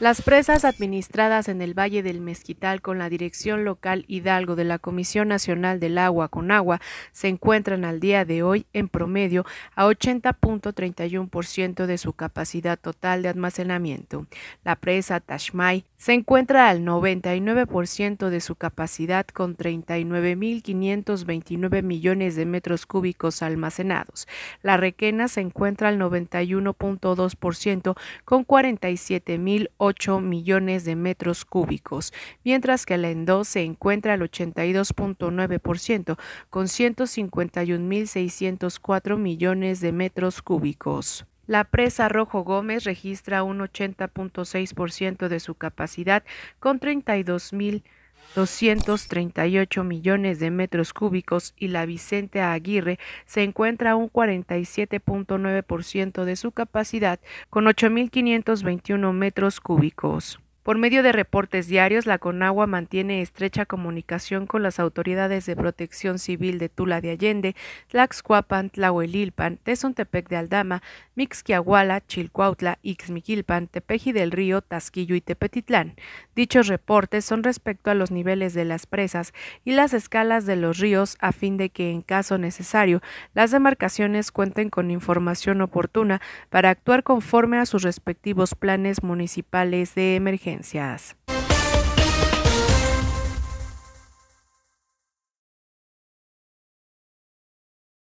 Las presas administradas en el Valle del Mezquital con la Dirección Local Hidalgo de la Comisión Nacional del Agua con Agua se encuentran al día de hoy en promedio a 80.31% de su capacidad total de almacenamiento. La presa Tashmay se encuentra al 99% de su capacidad con 39.529 millones de metros cúbicos almacenados. La Requena se encuentra al 91.2% con 47.008 millones de metros cúbicos, mientras que la Endo se encuentra al 82.9% con 151.604 millones de metros cúbicos. La presa Rojo Gómez registra un 80.6% de su capacidad con 32.238 millones de metros cúbicos y la Vicente Aguirre se encuentra a un 47.9% de su capacidad con 8.521 metros cúbicos. Por medio de reportes diarios, la CONAGUA mantiene estrecha comunicación con las autoridades de protección civil de Tula de Allende, Tlaxcuapan, Tlahuelilpan, Tezontepec de Aldama, Mixquiahuala, Chilcuautla, Ixmiquilpan, Tepeji del Río, Tasquillo y Tepetitlán. Dichos reportes son respecto a los niveles de las presas y las escalas de los ríos a fin de que, en caso necesario, las demarcaciones cuenten con información oportuna para actuar conforme a sus respectivos planes municipales de emergencia. yes.